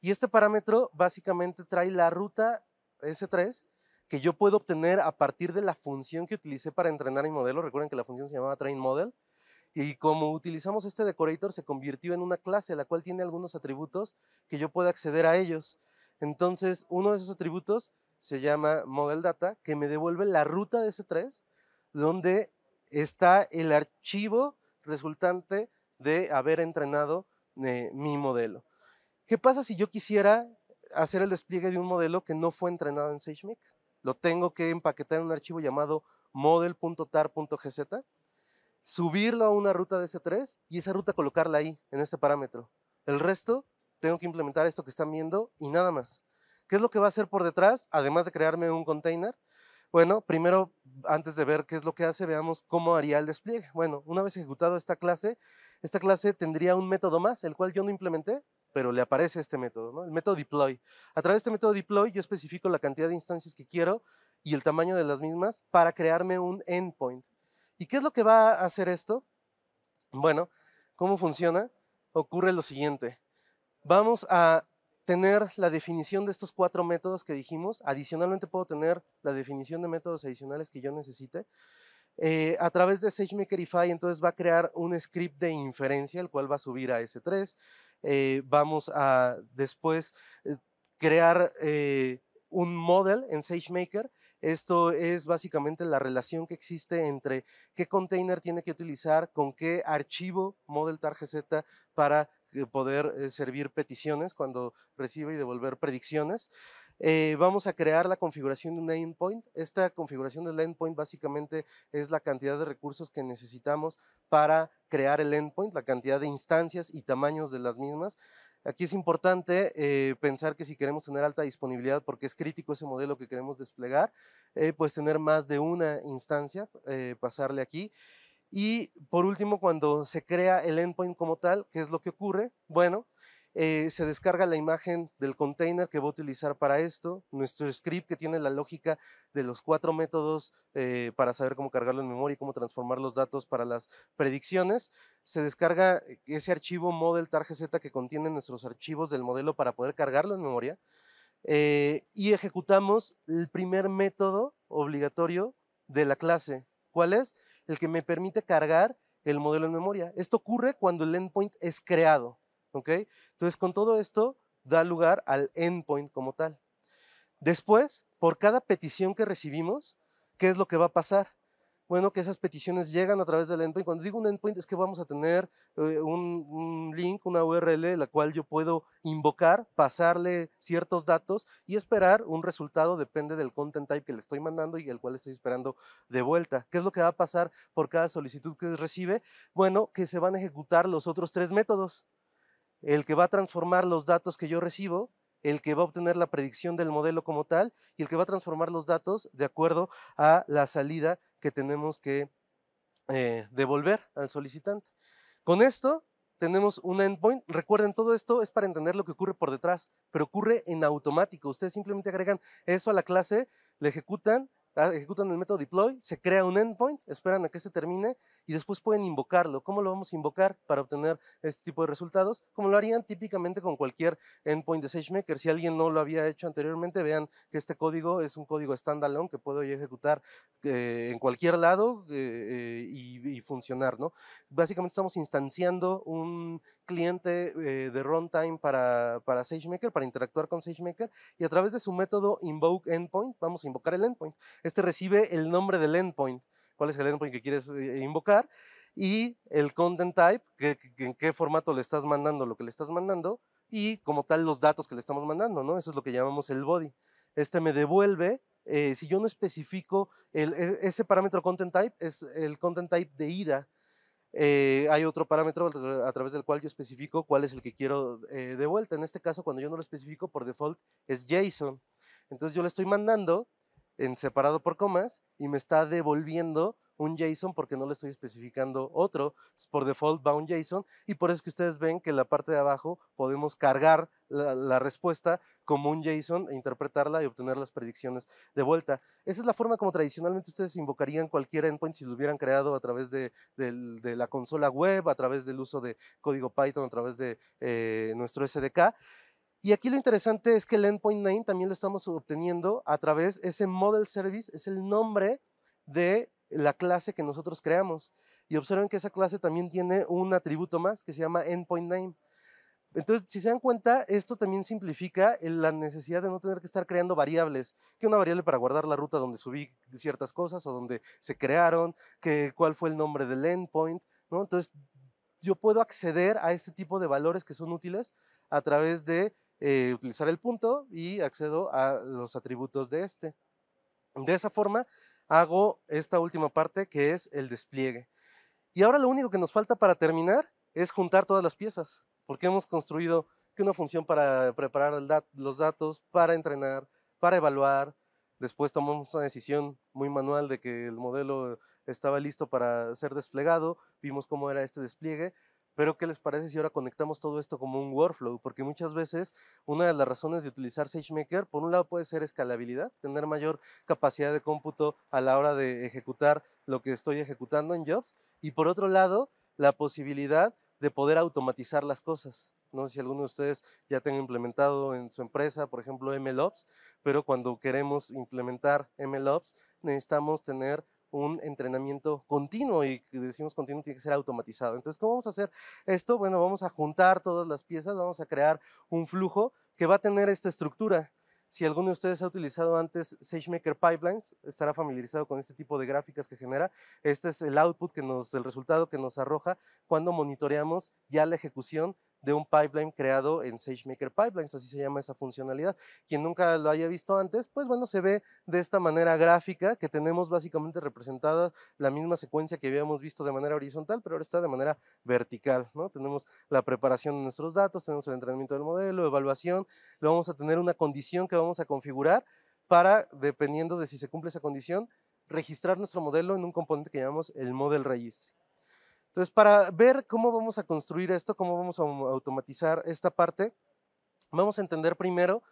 Y este parámetro básicamente trae la ruta S3 que yo puedo obtener a partir de la función que utilicé para entrenar mi modelo. Recuerden que la función se llamaba trainModel. Y como utilizamos este decorator, se convirtió en una clase, la cual tiene algunos atributos que yo puedo acceder a ellos. Entonces, uno de esos atributos se llama modelData que me devuelve la ruta de ese 3, donde está el archivo resultante de haber entrenado eh, mi modelo. ¿Qué pasa si yo quisiera hacer el despliegue de un modelo que no fue entrenado en SageMaker? lo tengo que empaquetar en un archivo llamado model.tar.gz, subirlo a una ruta de S3 y esa ruta colocarla ahí, en este parámetro. El resto, tengo que implementar esto que están viendo y nada más. ¿Qué es lo que va a hacer por detrás, además de crearme un container? Bueno, primero, antes de ver qué es lo que hace, veamos cómo haría el despliegue. Bueno, una vez ejecutado esta clase, esta clase tendría un método más, el cual yo no implementé, pero le aparece este método, el método deploy. A través de este método deploy yo especifico la cantidad de instancias que quiero y el tamaño de las mismas para crearme un endpoint. ¿Y qué es lo que va a hacer esto? Bueno, ¿cómo funciona? Ocurre lo siguiente. Vamos a tener la definición de estos cuatro métodos que dijimos. Adicionalmente puedo tener la definición de métodos adicionales que yo necesite. Eh, a través de SageMakerify, entonces va a crear un script de inferencia, el cual va a subir a S3. Eh, vamos a después eh, crear eh, un model en SageMaker. Esto es básicamente la relación que existe entre qué container tiene que utilizar, con qué archivo model Z para poder servir peticiones cuando recibe y devolver predicciones. Eh, vamos a crear la configuración de un endpoint. Esta configuración del endpoint básicamente es la cantidad de recursos que necesitamos para crear el endpoint, la cantidad de instancias y tamaños de las mismas. Aquí es importante eh, pensar que si queremos tener alta disponibilidad, porque es crítico ese modelo que queremos desplegar, eh, pues tener más de una instancia, pasarle aquí. Y por último, cuando se crea el endpoint como tal, ¿qué es lo que ocurre? Bueno, eh, se descarga la imagen del container que voy a utilizar para esto, nuestro script que tiene la lógica de los cuatro métodos eh, para saber cómo cargarlo en memoria y cómo transformar los datos para las predicciones. Se descarga ese archivo model que contiene nuestros archivos del modelo para poder cargarlo en memoria. Eh, y ejecutamos el primer método obligatorio de la clase. ¿Cuál es? El que me permite cargar el modelo en memoria. Esto ocurre cuando el endpoint es creado. Entonces, con todo esto da lugar al endpoint como tal. Después, por cada petición que recibimos, ¿qué es lo que va a pasar? Bueno, que esas peticiones llegan a través del endpoint. Cuando digo un endpoint es que vamos a tener eh, un, un, link, una URL, la cual yo puedo invocar, pasarle ciertos datos y esperar un resultado, depende del content type que le estoy mandando y el cual estoy esperando de vuelta. ¿Qué es lo que va a pasar por cada solicitud que recibe? Bueno, que se van a ejecutar los otros tres métodos el que va a transformar los datos que yo recibo, el que va a obtener la predicción del modelo como tal y el que va a transformar los datos de acuerdo a la salida que tenemos que eh, devolver al solicitante. Con esto tenemos un endpoint. Recuerden, todo esto es para entender lo que ocurre por detrás, pero ocurre en automático. Ustedes simplemente agregan eso a la clase, le ejecutan Ah, ejecutan el método deploy, se crea un endpoint, esperan a que se este termine y después pueden invocarlo. ¿Cómo lo vamos a invocar para obtener este tipo de resultados? Como lo harían típicamente con cualquier endpoint de SageMaker. Si alguien no lo había hecho anteriormente, vean que este código es un código standalone que puedo ejecutar eh, en cualquier lado eh, eh, y, y, funcionar. ¿no? Básicamente estamos instanciando un cliente eh, de runtime para, para SageMaker, para interactuar con SageMaker, y a través de su método invoke endpoint, vamos a invocar el endpoint. Este recibe el nombre del endpoint, cuál es el endpoint que quieres eh, invocar, y el content type, en qué formato le estás mandando lo que le estás mandando, y como tal los datos que le estamos mandando, ¿no? Eso es lo que llamamos el body. Este me devuelve eh, si yo no especifico e, ese parámetro content type, es el content type de ida. Eh, hay otro parámetro a través del cual yo especifico cuál es el que quiero eh, de vuelta. En este caso, cuando yo no lo especifico, por default es JSON. Entonces yo le estoy mandando en separado por comas y me está devolviendo un JSON porque no le estoy especificando otro. por default va un JSON y por eso es que ustedes ven que en la parte de abajo podemos cargar la, respuesta como un JSON e interpretarla y obtener las predicciones de vuelta. Esa es la forma como tradicionalmente ustedes invocarían cualquier endpoint si lo hubieran creado a través de, la consola web, a través del uso de código Python, a través de eh, nuestro SDK. Y aquí lo interesante es que el endpoint name también lo estamos obteniendo a través, ese model service es el nombre de la clase que nosotros creamos. Y observen que esa clase también tiene un atributo más que se llama endpoint name. Entonces, si se dan cuenta, esto también simplifica la necesidad de no tener que estar creando variables, que una variable para guardar la ruta donde subí ciertas cosas o donde se crearon, que cuál fue el nombre del endpoint, ¿no? Entonces, yo puedo acceder a este tipo de valores que son útiles a través de eh, utilizar el punto y accedo a los atributos de este. De esa forma, hago esta última parte que es el despliegue. Y ahora lo único que nos falta para terminar es juntar todas las piezas, porque hemos construido que una función para preparar los datos, para entrenar, para evaluar. Después tomamos una decisión muy manual de que el modelo estaba listo para ser desplegado, vimos cómo era este despliegue pero ¿qué les parece si ahora conectamos todo esto como un workflow? Porque muchas veces una de las razones de utilizar SageMaker, por un lado puede ser escalabilidad, tener mayor capacidad de cómputo a la hora de ejecutar lo que estoy ejecutando en jobs. Y por otro lado, la posibilidad de poder automatizar las cosas. No sé si alguno de ustedes ya tenga implementado en su empresa, por ejemplo, MLOps, pero cuando queremos implementar MLOps necesitamos tener un entrenamiento continuo y decimos continuo tiene que ser automatizado. Entonces, ¿cómo vamos a hacer esto? Bueno, vamos a juntar todas las piezas, vamos a crear un flujo que va a tener esta estructura. Si alguno de ustedes ha utilizado antes SageMaker Pipelines, estará familiarizado con este tipo de gráficas que genera. Este es el output que nos, el resultado que nos arroja cuando monitoreamos ya la ejecución de un pipeline creado en SageMaker Pipelines, así se llama esa funcionalidad. Quien nunca lo haya visto antes, pues bueno, se ve de esta manera gráfica que tenemos básicamente representada la misma secuencia que habíamos visto de manera horizontal, pero ahora está de manera vertical, ¿no? Tenemos la preparación de nuestros datos, tenemos el entrenamiento del modelo, evaluación, luego vamos a tener una condición que vamos a configurar para, dependiendo de si se cumple esa condición, registrar nuestro modelo en un componente que llamamos el Model Registry. Entonces, para ver cómo vamos a construir esto, cómo vamos a automatizar esta parte, vamos a entender primero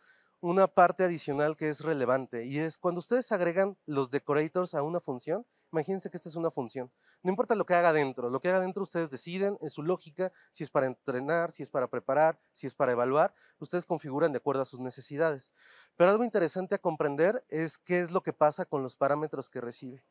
una parte adicional que es relevante y es cuando ustedes agregan los decorators a una función, imagínense que esta es una función. No importa lo que haga dentro, lo que haga dentro ustedes deciden en su lógica, si es para entrenar, si es para preparar, si es para evaluar, ustedes configuran de acuerdo a sus necesidades. Pero algo interesante a comprender es qué es lo que pasa con los parámetros que recibe.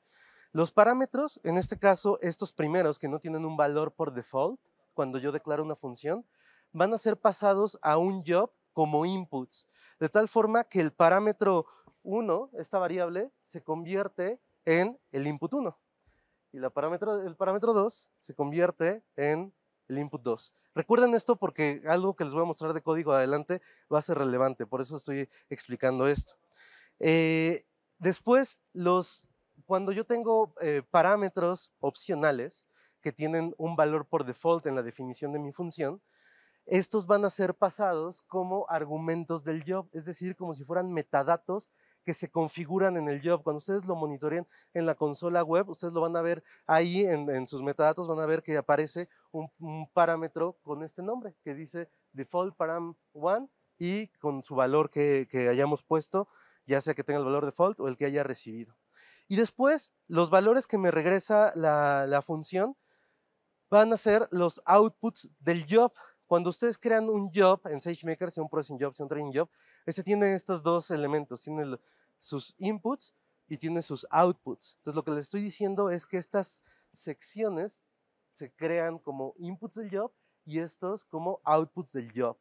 Los parámetros, en este caso, estos primeros que no tienen un valor por default, cuando yo declaro una función, van a ser pasados a un job como inputs, de tal forma que el parámetro 1, esta variable, se convierte en el input 1 y parámetro, el parámetro 2 se convierte en el input 2. Recuerden esto porque algo que les voy a mostrar de código adelante va a ser relevante, por eso estoy explicando esto. Eh, después, los cuando yo tengo eh, parámetros opcionales que tienen un valor por default en la definición de mi función, estos van a ser pasados como argumentos del job, es decir, como si fueran metadatos que se configuran en el job. Cuando ustedes lo monitoreen en la consola web, ustedes lo van a ver ahí en, sus metadatos, van a ver que aparece un, parámetro con este nombre que dice default param 1 y con su valor que hayamos puesto, ya sea que tenga el valor default o el que haya recibido. Y después, los valores que me regresa la, función van a ser los outputs del job. Cuando ustedes crean un job en SageMaker, sea un processing job, sea un training job, este tiene estos dos elementos. Tiene sus inputs y tiene sus outputs. Entonces, lo que les estoy diciendo es que estas secciones se crean como inputs del job y estos como outputs del job.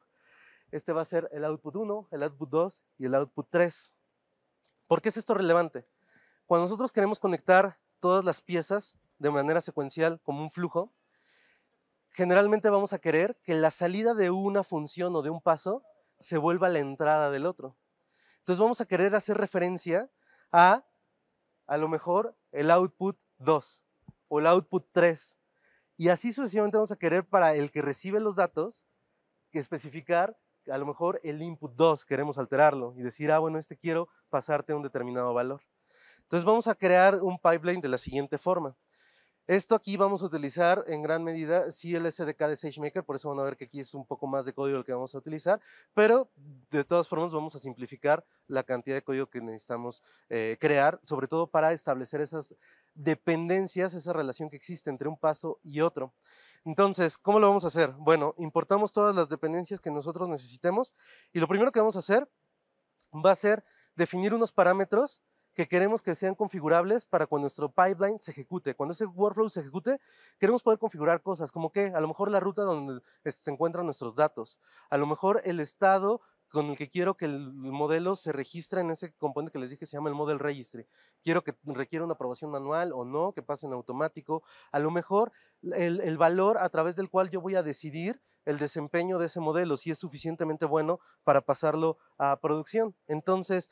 Este va a ser el output 1, el output 2 y el output 3. ¿Por qué es esto relevante? Cuando nosotros queremos conectar todas las piezas de manera secuencial como un flujo, generalmente vamos a querer que la salida de una función o de un paso se vuelva la entrada del otro. Entonces vamos a querer hacer referencia a, a lo mejor, el output 2 o el output 3. Y así sucesivamente vamos a querer para el que recibe los datos que especificar, a lo mejor el input 2 queremos alterarlo y decir, ah, bueno, este quiero pasarte un determinado valor. Entonces vamos a crear un pipeline de la siguiente forma. Esto aquí vamos a utilizar en gran medida SDK de SageMaker, por eso van a ver que aquí es un poco más de código el que vamos a utilizar, pero de todas formas vamos a simplificar la cantidad de código que necesitamos eh, crear, sobre todo para establecer esas dependencias, esa relación que existe entre un paso y otro. Entonces, ¿cómo lo vamos a hacer? Bueno, importamos todas las dependencias que nosotros necesitemos y lo primero que vamos a hacer va a ser definir unos parámetros que queremos que sean configurables para cuando nuestro pipeline se ejecute. Cuando ese workflow se ejecute, queremos poder configurar cosas, como que a lo mejor la ruta donde se encuentran nuestros datos, a lo mejor el estado con el que quiero que el modelo se registre en ese componente que les dije se llama el Model Registry. Quiero que requiera una aprobación manual o no, que pase en automático. A lo mejor el, el valor a través del cual yo voy a decidir el desempeño de ese modelo, si es suficientemente bueno para pasarlo a producción. Entonces,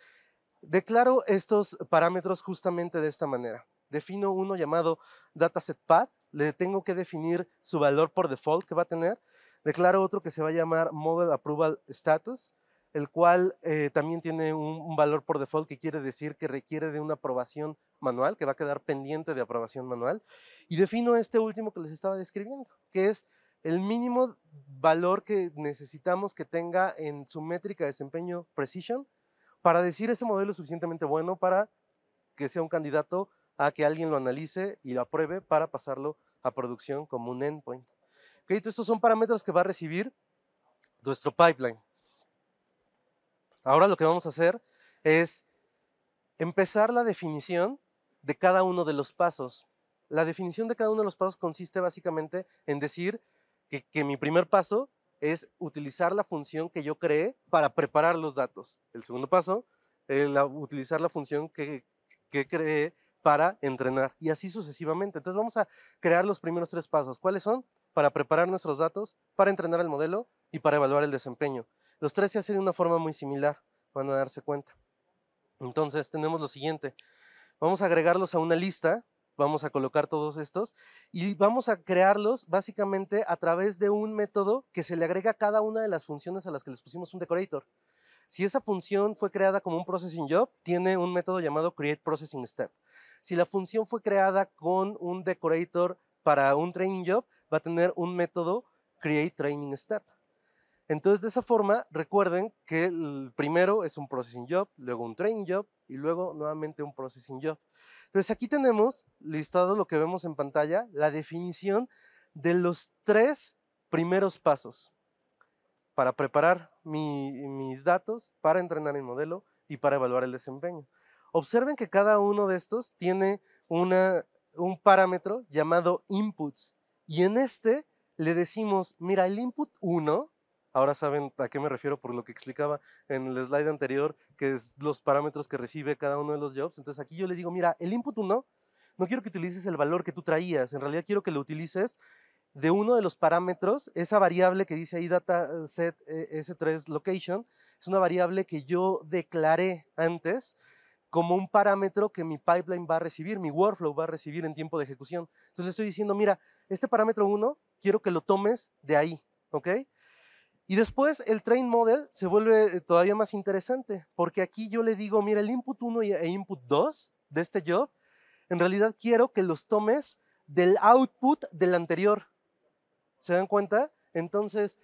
Declaro estos parámetros justamente de esta manera. Defino uno llamado dataset path, le tengo que definir su valor por default que va a tener. Declaro otro que se va a llamar model approval status, el cual eh, también tiene un, un, valor por default que quiere decir que requiere de una aprobación manual, que va a quedar pendiente de aprobación manual. Y defino este último que les estaba describiendo, que es el mínimo valor que necesitamos que tenga en su métrica de desempeño precision para decir ese modelo es suficientemente bueno para que sea un candidato a que alguien lo analice y lo apruebe para pasarlo a producción como un endpoint. estos son parámetros que va a recibir nuestro pipeline. Ahora lo que vamos a hacer es empezar la definición de cada uno de los pasos. La definición de cada uno de los pasos consiste básicamente en decir que mi primer paso es utilizar la función que yo creé para preparar los datos. El segundo paso, eh, utilizar la función que, que creé para entrenar y así sucesivamente. Entonces vamos a crear los primeros tres pasos. ¿Cuáles son? Para preparar nuestros datos, para entrenar el modelo y para evaluar el desempeño. Los tres se hacen de una forma muy similar, van a darse cuenta. Entonces tenemos lo siguiente. Vamos a agregarlos a una lista vamos a colocar todos estos y vamos a crearlos básicamente a través de un método que se le agrega a cada una de las funciones a las que les pusimos un decorator. Si esa función fue creada como un processing job, tiene un método llamado create processing step. Si la función fue creada con un decorator para un training job, va a tener un método create training step. Entonces, de esa forma, recuerden que el primero es un processing job, luego un training job y luego nuevamente un processing job. Entonces aquí tenemos listado lo que vemos en pantalla, la definición de los tres primeros pasos para preparar mis datos, para entrenar el modelo y para evaluar el desempeño. Observen que cada uno de estos tiene un parámetro llamado inputs y en este le decimos, mira, el input 1 Ahora saben a qué me refiero por lo que explicaba en el slide anterior, que es los parámetros que recibe cada uno de los jobs. Entonces aquí yo le digo, mira, el input 1, no quiero que utilices el valor que tú traías, en realidad quiero que lo utilices de uno de los parámetros, esa variable que dice ahí data set eh, S3 location, es una variable que yo declaré antes como un parámetro que mi pipeline va a recibir, mi workflow va a recibir en tiempo de ejecución. Entonces le estoy diciendo, mira, este parámetro 1 quiero que lo tomes de ahí, ¿ok? Y después el train model se vuelve eh, todavía más interesante, porque aquí yo le digo, mira, el input 1 e input 2 de este job, en realidad quiero que los tomes del output del anterior. ¿Se dan cuenta? Entonces,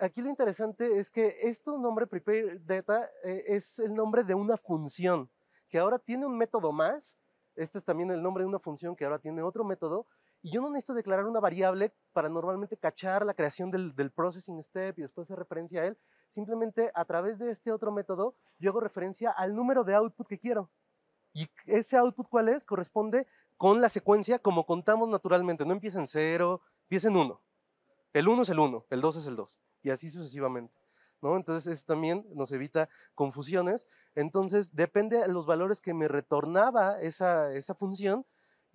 aquí lo interesante es que esto nombre prepare data eh, es el nombre de una función que ahora tiene un método más. Este es también el nombre de una función que ahora tiene otro método y yo no necesito declarar una variable para normalmente cachar la creación del, del processing step y después hacer referencia a él. Simplemente a través de este otro método, yo hago referencia al número de output que quiero. Y ese output, ¿cuál es? Corresponde con la secuencia como contamos naturalmente. No empieza en 0, empieza en 1. El 1 es el 1, el 2 es el 2, y así sucesivamente. ¿no? Entonces, eso también nos evita confusiones. Entonces, depende de los valores que me retornaba esa, esa función,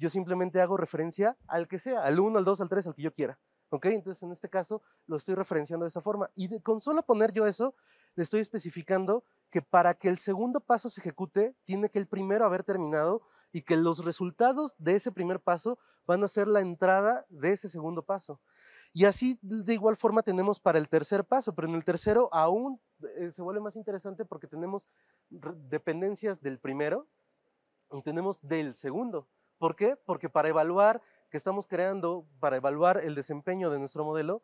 yo simplemente hago referencia al que sea, al 1, al 2, al 3, al que yo quiera. ¿Ok? Entonces, en este caso, lo estoy referenciando de esa forma. Y con solo poner yo eso, le estoy especificando que para que el segundo paso se ejecute, tiene que el primero haber terminado y que los resultados de ese primer paso van a ser la entrada de ese segundo paso. Y así de igual forma tenemos para el tercer paso, pero en el tercero aún eh, se vuelve más interesante porque tenemos dependencias del primero y tenemos del segundo. ¿Por qué? Porque para evaluar que estamos creando, para evaluar el desempeño de nuestro modelo,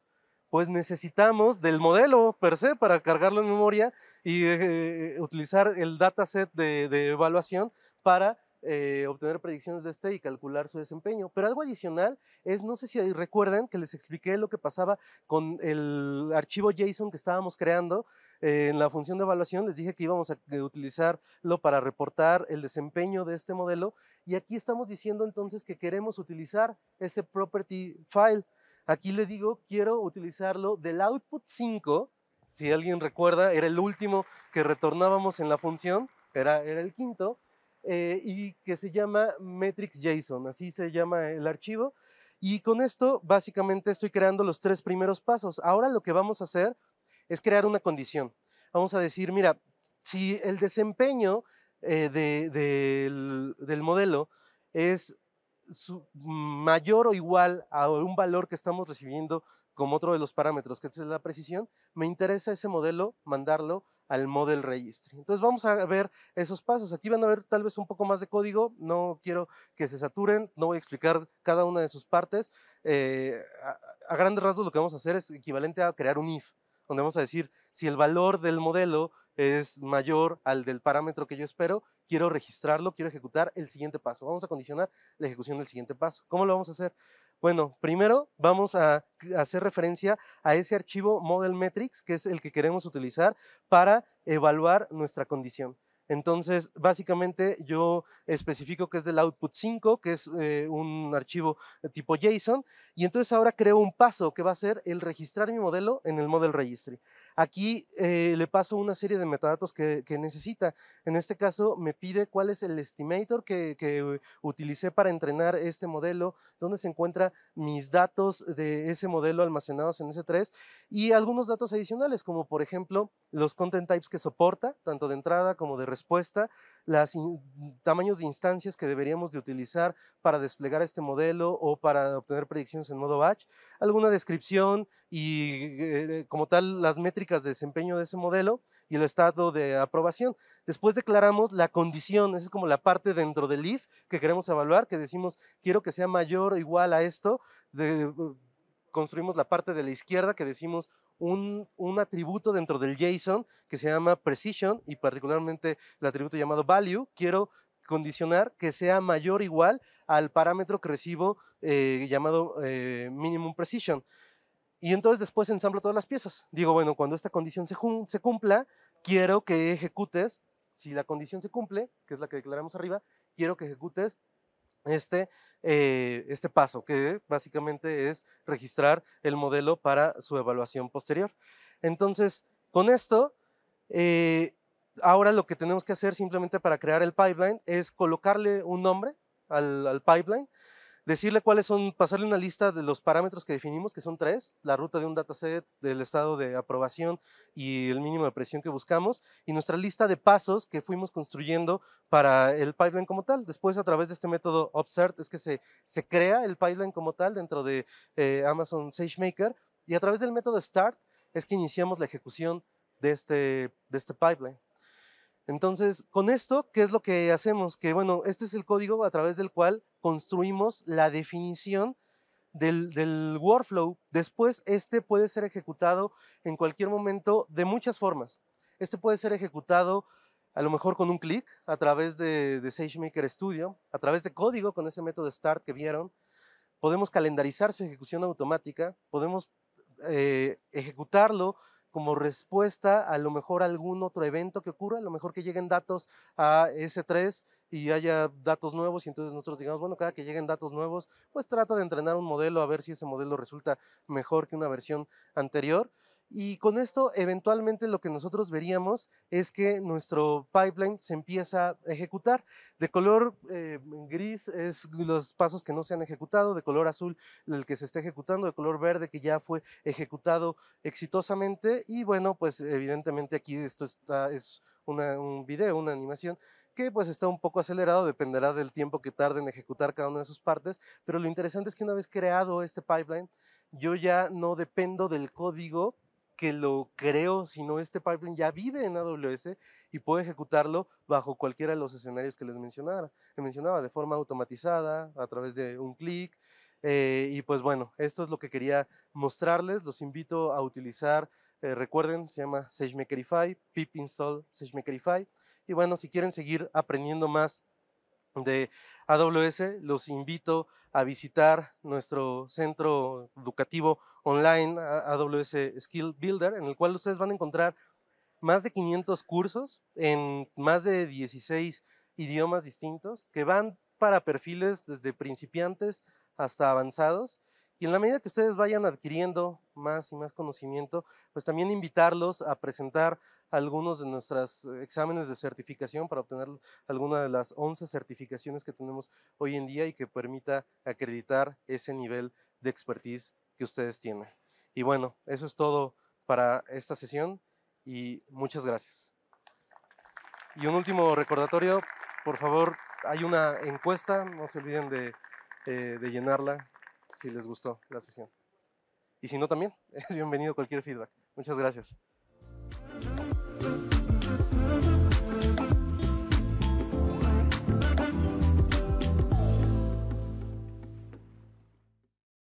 pues necesitamos del modelo per se para cargarlo en memoria y eh, eh, utilizar el dataset de evaluación para eh, obtener predicciones de este y calcular su desempeño. Pero algo adicional es, no sé si recuerdan que les expliqué lo que pasaba con el archivo JSON que estábamos creando eh, en la función de evaluación, les dije que íbamos a eh, utilizarlo para reportar el desempeño de este modelo y aquí estamos diciendo entonces que queremos utilizar ese property file. Aquí le digo, quiero utilizarlo del output 5, si alguien recuerda, era el último que retornábamos en la función, era, era el quinto, eh, y que se llama metrics.json así se llama el archivo. Y con esto básicamente estoy creando los tres primeros pasos. Ahora lo que vamos a hacer es crear una condición. Vamos a decir, mira, si el desempeño eh, del, modelo es mayor o igual a un valor que estamos recibiendo como otro de los parámetros, que es la precisión, me interesa ese modelo mandarlo al model registry. Entonces vamos a ver esos pasos. Aquí van a ver tal vez un poco más de código. No quiero que se saturen, no voy a explicar cada una de sus partes. Eh, a, a, grandes rasgos lo que vamos a hacer es equivalente a crear un if, donde vamos a decir si el valor del modelo es mayor al del parámetro que yo espero, quiero registrarlo, quiero ejecutar el siguiente paso. Vamos a condicionar la ejecución del siguiente paso. ¿Cómo lo vamos a hacer? Bueno, primero vamos a hacer referencia a ese archivo Model Metrics, que es el que queremos utilizar para evaluar nuestra condición. Entonces, básicamente yo especifico que es del output 5, que es eh, un archivo eh, tipo JSON, y entonces ahora creo un paso que va a ser el registrar mi modelo en el model registry. Aquí eh, le paso una serie de metadatos que, necesita. En este caso me pide cuál es el estimator que, utilicé para entrenar este modelo, dónde se encuentran mis datos de ese modelo almacenados en S3 y algunos datos adicionales, como por ejemplo los content types que soporta, tanto de entrada como de respuesta, los tamaños de instancias que deberíamos de utilizar para desplegar este modelo o para obtener predicciones en modo batch, alguna descripción y eh, como tal las métricas de desempeño de ese modelo y el estado de aprobación. Después declaramos la condición, esa es como la parte dentro del if que queremos evaluar, que decimos quiero que sea mayor o igual a esto, construimos la parte de la izquierda que decimos un, atributo dentro del JSON que se llama precision y particularmente el atributo llamado value. Quiero condicionar que sea mayor o igual al parámetro que recibo eh, llamado eh, minimum precision. Y entonces después ensamblo todas las piezas. Digo, bueno, cuando esta condición se, se cumpla, quiero que ejecutes, si la condición se cumple, que es la que declaramos arriba, quiero que ejecutes este, eh, este paso, que básicamente es registrar el modelo para su evaluación posterior. Entonces, con esto, eh, ahora lo que tenemos que hacer simplemente para crear el pipeline es colocarle un nombre al pipeline decirle cuáles son, pasarle una lista de los parámetros que definimos, que son tres, la ruta de un dataset, el estado de aprobación y el mínimo de presión que buscamos, y nuestra lista de pasos que fuimos construyendo para el pipeline como tal. Después, a través de este método Observe, es que se, se crea el pipeline como tal dentro de eh, Amazon SageMaker, y a través del método START es que iniciamos la ejecución de este, de este pipeline. Entonces, con esto, ¿qué es lo que hacemos? Que bueno, este es el código a través del cual construimos la definición del, workflow. Después, este puede ser ejecutado en cualquier momento de muchas formas. Este puede ser ejecutado a lo mejor con un clic a través de, SageMaker Studio, a través de código con ese método start que vieron. Podemos calendarizar su ejecución automática, podemos eh, ejecutarlo como respuesta a lo mejor algún otro evento que ocurra, a lo mejor que lleguen datos a S3 y haya datos nuevos y entonces nosotros digamos, bueno, cada que lleguen datos nuevos, pues trata de entrenar un modelo a ver si ese modelo resulta mejor que una versión anterior. Y con esto, eventualmente lo que nosotros veríamos es que nuestro pipeline se empieza a ejecutar. De color eh, gris es los pasos que no se han ejecutado, de color azul el que se está ejecutando, de color verde que ya fue ejecutado exitosamente. Y bueno, pues evidentemente aquí esto está, es un video, una animación que pues está un poco acelerado, dependerá del tiempo que tarde en ejecutar cada una de sus partes, pero lo interesante es que una vez creado este pipeline, yo ya no dependo del código que lo creo, sino este pipeline ya vive en AWS y puede ejecutarlo bajo cualquiera de los escenarios que les mencionara, que mencionaba, de forma automatizada, a través de un clic. Eh, y pues bueno, esto es lo que quería mostrarles. Los invito a utilizar, eh, recuerden, se llama SageMakerify, pip install SageMakerify. Y bueno, si quieren seguir aprendiendo más de AWS, los invito a visitar nuestro centro educativo online AWS Skill Builder, en el cual ustedes van a encontrar más de 500 cursos en más de 16 idiomas distintos que van para perfiles desde principiantes hasta avanzados. Y en la medida que ustedes vayan adquiriendo más y más conocimiento, pues también invitarlos a presentar algunos de nuestros eh, exámenes de certificación para obtener alguna de las 11 certificaciones que tenemos hoy en día y que permita acreditar ese nivel de expertise que ustedes tienen. Y bueno, eso es todo para esta sesión y muchas gracias. Y un último recordatorio, por favor, hay una encuesta, no se olviden de, eh, de llenarla si les gustó la sesión. Y si no, también es bienvenido cualquier feedback. Muchas gracias.